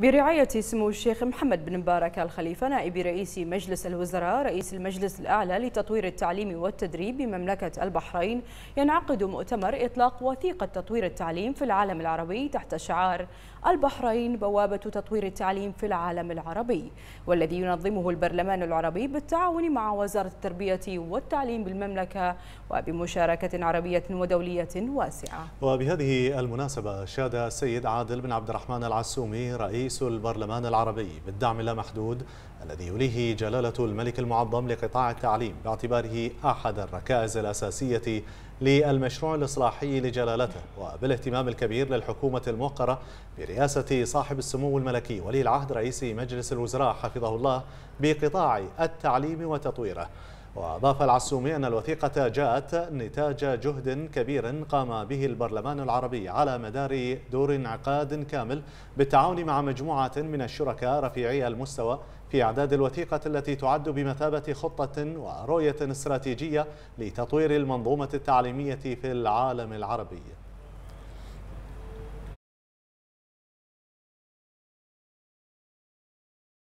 برعاية سمو الشيخ محمد بن مبارك الخليفة نائب رئيس مجلس الوزراء رئيس المجلس الأعلى لتطوير التعليم والتدريب بمملكة البحرين ينعقد مؤتمر إطلاق وثيقة تطوير التعليم في العالم العربي تحت شعار البحرين بوابة تطوير التعليم في العالم العربي والذي ينظمه البرلمان العربي بالتعاون مع وزارة التربية والتعليم بالمملكة وبمشاركة عربية ودولية واسعة وبهذه المناسبة شاد السيد عادل بن عبد الرحمن العسومي رئيس رئيس البرلمان العربي بالدعم اللامحدود الذي يوليه جلالة الملك المعظم لقطاع التعليم باعتباره أحد الركائز الأساسية للمشروع الإصلاحي لجلالته وبالاهتمام الكبير للحكومة الموقرة برئاسة صاحب السمو الملكي ولي العهد رئيس مجلس الوزراء حفظه الله بقطاع التعليم وتطويره وأضاف العسومي أن الوثيقة جاءت نتاج جهد كبير قام به البرلمان العربي على مدار دور انعقاد كامل بالتعاون مع مجموعة من الشركاء رفيعي المستوى في إعداد الوثيقة التي تعد بمثابة خطة ورؤية استراتيجية لتطوير المنظومة التعليمية في العالم العربي